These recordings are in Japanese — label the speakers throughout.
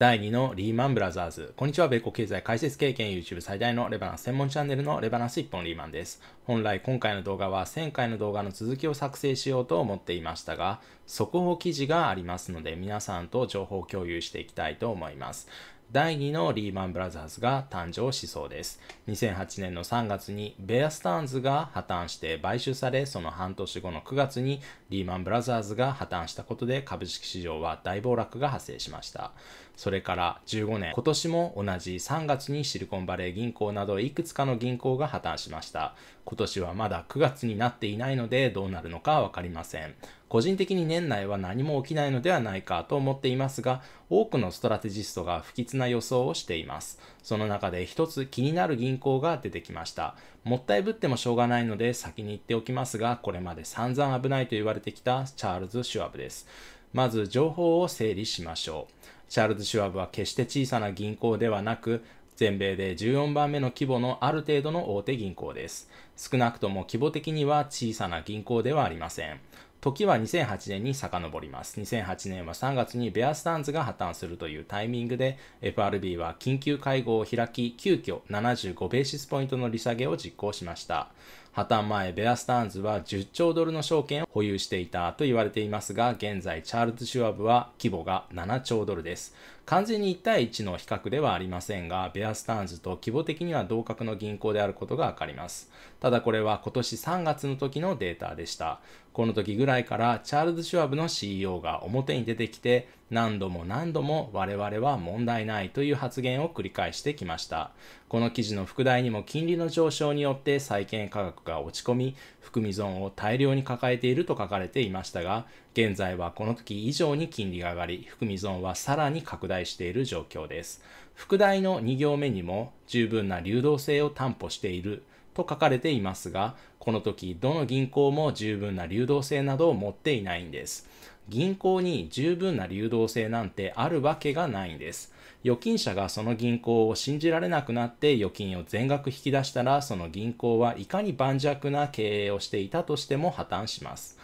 Speaker 1: 第2のリーマンブラザーズ。こんにちは、米国経済解説経験 YouTube 最大のレバナス専門チャンネルのレバナス一本リーマンです。本来今回の動画は1000回の動画の続きを作成しようと思っていましたが、速報記事がありますので皆さんと情報共有していきたいと思います。第2のリーマン・ブラザーズが誕生しそうです。2008年の3月にベア・スターンズが破綻して買収され、その半年後の9月にリーマン・ブラザーズが破綻したことで株式市場は大暴落が発生しました。それから15年、今年も同じ3月にシリコンバレー銀行などいくつかの銀行が破綻しました。今年はまだ9月になっていないのでどうなるのかわかりません。個人的に年内は何も起きないのではないかと思っていますが、多くのストラテジストが不吉な予想をしています。その中で一つ気になる銀行が出てきました。もったいぶってもしょうがないので先に言っておきますが、これまで散々危ないと言われてきたチャールズ・シュワブです。まず情報を整理しましょう。チャールズ・シュワブは決して小さな銀行ではなく、全米で14番目の規模のある程度の大手銀行です。少なくとも規模的には小さな銀行ではありません。時は2008年に遡ります。2008年は3月にベアスタンズが破綻するというタイミングで FRB は緊急会合を開き、急遽75ベーシスポイントの利下げを実行しました。破綻前、ベアスターンズは10兆ドルの証券を保有していたと言われていますが、現在、チャールズ・シュワブは規模が7兆ドルです。完全に1対1の比較ではありませんが、ベアスターンズと規模的には同格の銀行であることがわかります。ただこれは今年3月の時のデータでした。この時ぐらいからチャールズ・シュワブの CEO が表に出てきて、何度も何度も我々は問題ないという発言を繰り返してきました。この記事の副題にも金利の上昇によって債券価格が落ち込み、含み損を大量に抱えていると書かれていましたが、現在はこの時以上に金利が上がり、含み損はさらに拡大している状況です。副題の2行目にも十分な流動性を担保していると書かれていますが、この時どの銀行も十分な流動性などを持っていないんです。銀行に十分な流動性なんてあるわけがないんです。預金者がその銀行を信じられなくなって預金を全額引き出したらその銀行はいかに盤石な経営をしていたとしても破綻します。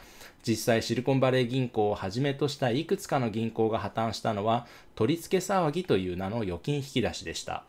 Speaker 1: 実際シリコンバレー銀行をはじめとしたいくつかの銀行が破綻したのは取り付け騒ぎという名の預金引き出しでした。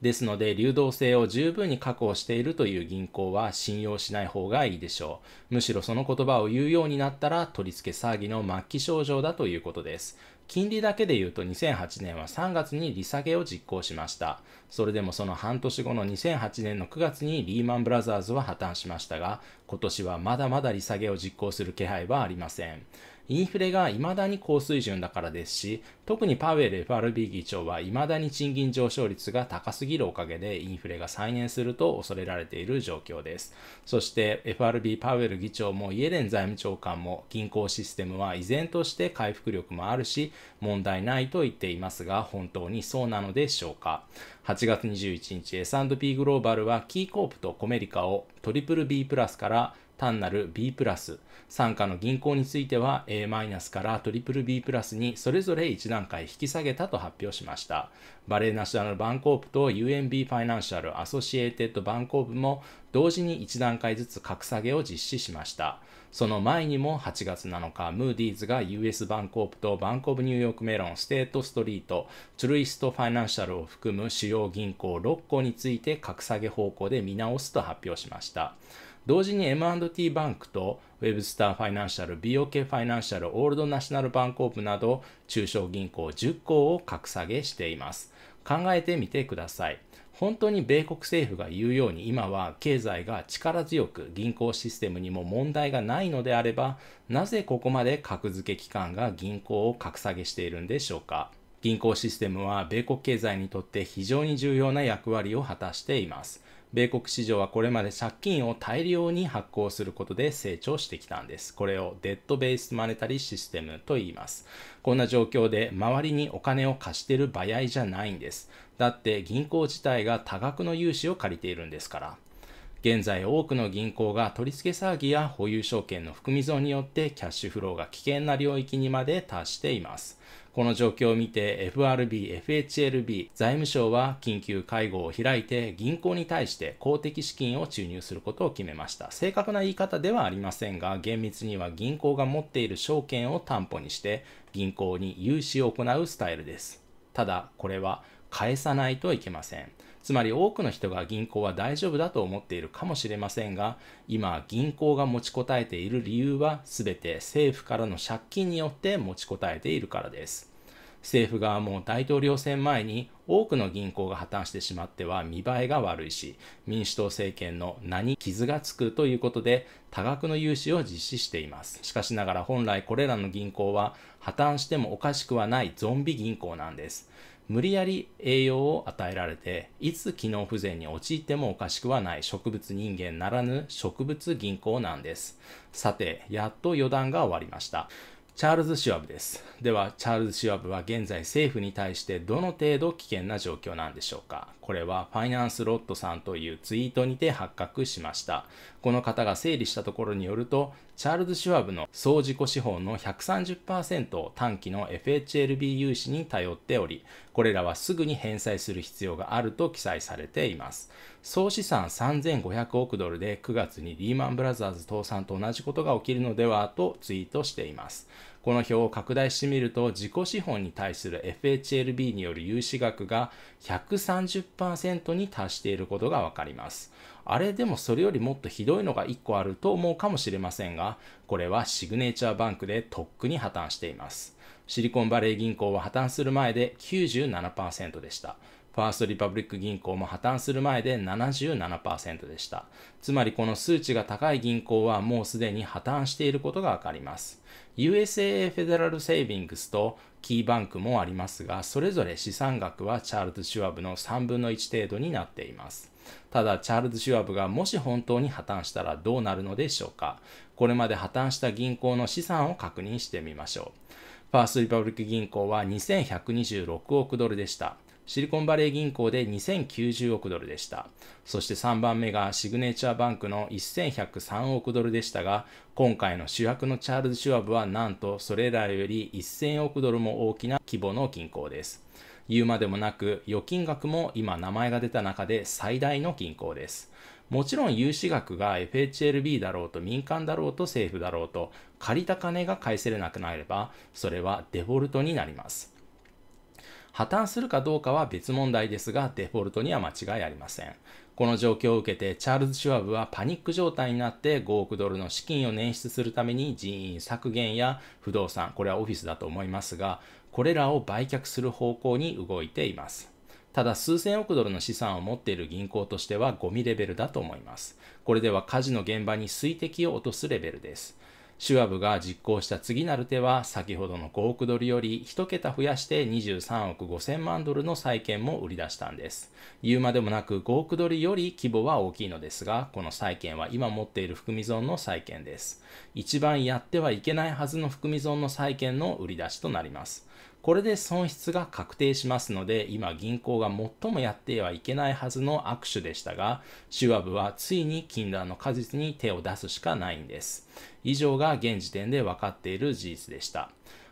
Speaker 1: ですので、流動性を十分に確保しているという銀行は信用しない方がいいでしょう。むしろその言葉を言うようになったら、取り付け騒ぎの末期症状だということです。金利だけで言うと2008年は3月に利下げを実行しました。それでもその半年後の2008年の9月にリーマンブラザーズは破綻しましたが、今年はまだまだ利下げを実行する気配はありません。インフレが未だに高水準だからですし、特にパウエル FRB 議長は未だに賃金上昇率が高すぎるおかげでインフレが再燃すると恐れられている状況です。そして FRB パウエル議長もイエレン財務長官も銀行システムは依然として回復力もあるし、問題ないと言っていますが、本当にそうなのでしょうか。8月21日、S&P グローバルはキーコープとコメリカをトリプル B プラスから単なる B プラス、傘下の銀行については A マイナスから BBB プラスにそれぞれ1段階引き下げたと発表しました。バレーナショナルバンコープと UMB ファイナンシャルアソシエーテッドバンコープも同時に1段階ずつ格下げを実施しました。その前にも8月7日、ムーディーズが US バンコープとバンコブニューヨークメロン、ステートストリート、トゥルイストファイナンシャルを含む主要銀行6個について格下げ方向で見直すと発表しました。同時に M&T バンクとウェブスターファイナンシャル、BOK ファイナンシャル、オールドナショナルバンコープなど中小銀行10行を格下げしています。考えてみてください。本当に米国政府が言うように今は経済が力強く銀行システムにも問題がないのであればなぜここまで格付け機関が銀行を格下げしているんでしょうか銀行システムは米国経済にとって非常に重要な役割を果たしています米国市場はこれまで借金を大量に発行することで成長してきたんです。これをデッドベースマネタリーシステムと言います。こんな状況で周りにお金を貸してる場合じゃないんです。だって銀行自体が多額の融資を借りているんですから。現在多くの銀行が取り付け騒ぎや保有証券の含み損によってキャッシュフローが危険な領域にまで達しています。この状況を見て FRB、FHLB、財務省は緊急会合を開いて銀行に対して公的資金を注入することを決めました。正確な言い方ではありませんが、厳密には銀行が持っている証券を担保にして銀行に融資を行うスタイルです。ただ、これは返さないといけません。つまり多くの人が銀行は大丈夫だと思っているかもしれませんが、今、銀行が持ちこたえている理由は全て政府からの借金によって持ちこたえているからです。政府側も大統領選前に多くの銀行が破綻してしまっては見栄えが悪いし、民主党政権の名に傷がつくということで多額の融資を実施しています。しかしながら本来これらの銀行は破綻してもおかしくはないゾンビ銀行なんです。無理やり栄養を与えられて、いつ機能不全に陥ってもおかしくはない植物人間ならぬ植物銀行なんです。さて、やっと余談が終わりました。チャールズ・シュワブです。では、チャールズ・シュワブは現在政府に対してどの程度危険な状況なんでしょうかこれはファイナンス・ロッドさんというツイートにて発覚しました。この方が整理したところによると、チャールズ・シュワブの総自己資本の130%を短期の FHLB 融資に頼っており、これらはすぐに返済する必要があると記載されています。総資産3500億ドルで9月にリーマンブラザーズ倒産と同じことが起きるのではとツイートしています。この表を拡大してみると、自己資本に対する FHLB による融資額が130%に達していることがわかります。あれでもそれよりもっとひどいのが1個あると思うかもしれませんが、これはシグネチャーバンクでとっくに破綻しています。シリコンバレー銀行は破綻する前で97%でした。ファーストリパブリック銀行も破綻する前で77%でした。つまりこの数値が高い銀行はもうすでに破綻していることがわかります。USA フェデラルセービングスとキーバンクもありますが、それぞれ資産額はチャールズ・シュワブの3分の1程度になっています。ただ、チャールズ・シュワブがもし本当に破綻したらどうなるのでしょうか。これまで破綻した銀行の資産を確認してみましょう。ファーストリパブリック銀行は2126億ドルでした。シリコンバレー銀行で2090億ドルでした。そして3番目がシグネチャーバンクの1103億ドルでしたが、今回の主役のチャールズ・シュワブはなんとそれらより1000億ドルも大きな規模の銀行です。言うまでもなく、預金額も今名前が出た中で最大の銀行です。もちろん融資額が FHLB だろうと民間だろうと政府だろうと借りた金が返せれなくなればそれはデフォルトになります。破綻するかどうかは別問題ですがデフォルトには間違いありません。この状況を受けてチャールズ・シュワブはパニック状態になって5億ドルの資金を捻出するために人員削減や不動産これはオフィスだと思いますがこれらを売却する方向に動いています。ただ数千億ドルの資産を持っている銀行としてはゴミレベルだと思います。これでは火事の現場に水滴を落とすレベルです。シュアブが実行した次なる手は先ほどの5億ドルより1桁増やして23億5000万ドルの債券も売り出したんです。言うまでもなく5億ドルより規模は大きいのですが、この債券は今持っている含み損の債券です。一番やってはいけないはずの含み損の債券の売り出しとなります。これで損失が確定しますので、今銀行が最もやってはいけないはずの握手でしたが、シュワブはついに禁断の果実に手を出すしかないんです。以上が現時点で分かっている事実でした。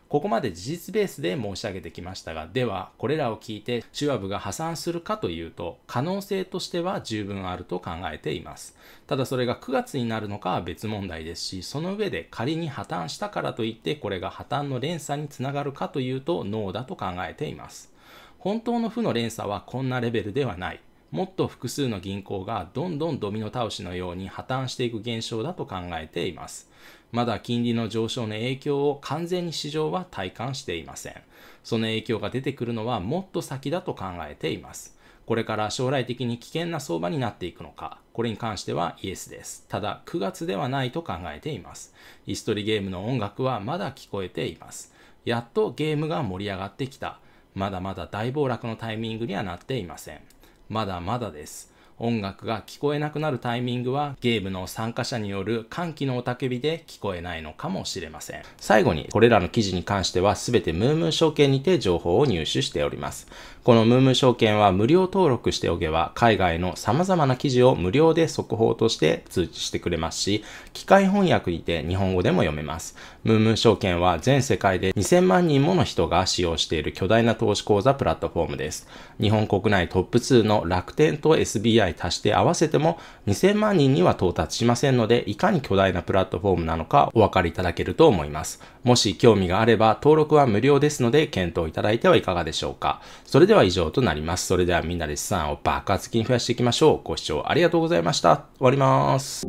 Speaker 1: ここまで事実ベースで申し上げてきましたが、では、これらを聞いて中和部が破産するかというと、可能性としては十分あると考えています。ただそれが9月になるのかは別問題ですし、その上で仮に破綻したからといって、これが破綻の連鎖につながるかというと、ノーだと考えています。本当の負の連鎖はこんなレベルではない。もっと複数の銀行がどんどんドミノ倒しのように破綻していく現象だと考えています。まだ金利の上昇の影響を完全に市場は体感していません。その影響が出てくるのはもっと先だと考えています。これから将来的に危険な相場になっていくのか、これに関してはイエスです。ただ、9月ではないと考えています。イストリゲームの音楽はまだ聞こえています。やっとゲームが盛り上がってきた。まだまだ大暴落のタイミングにはなっていません。まだまだです。音楽が聞こえなくなるタイミングはゲームの参加者による歓喜の雄たけびで聞こえないのかもしれません。最後にこれらの記事に関しては全てムームー証券にて情報を入手しております。このムーム証券は無料登録しておけば、海外の様々な記事を無料で速報として通知してくれますし、機械翻訳にて日本語でも読めます。ムーム証券は全世界で2000万人もの人が使用している巨大な投資講座プラットフォームです。日本国内トップ2の楽天と SBI 足して合わせても2000万人には到達しませんので、いかに巨大なプラットフォームなのかお分かりいただけると思います。もし興味があれば登録は無料ですので検討いただいてはいかがでしょうか。それではは以上となります。それではみんなで資産を爆発的に増やしていきましょう。ご視聴ありがとうございました。終わります。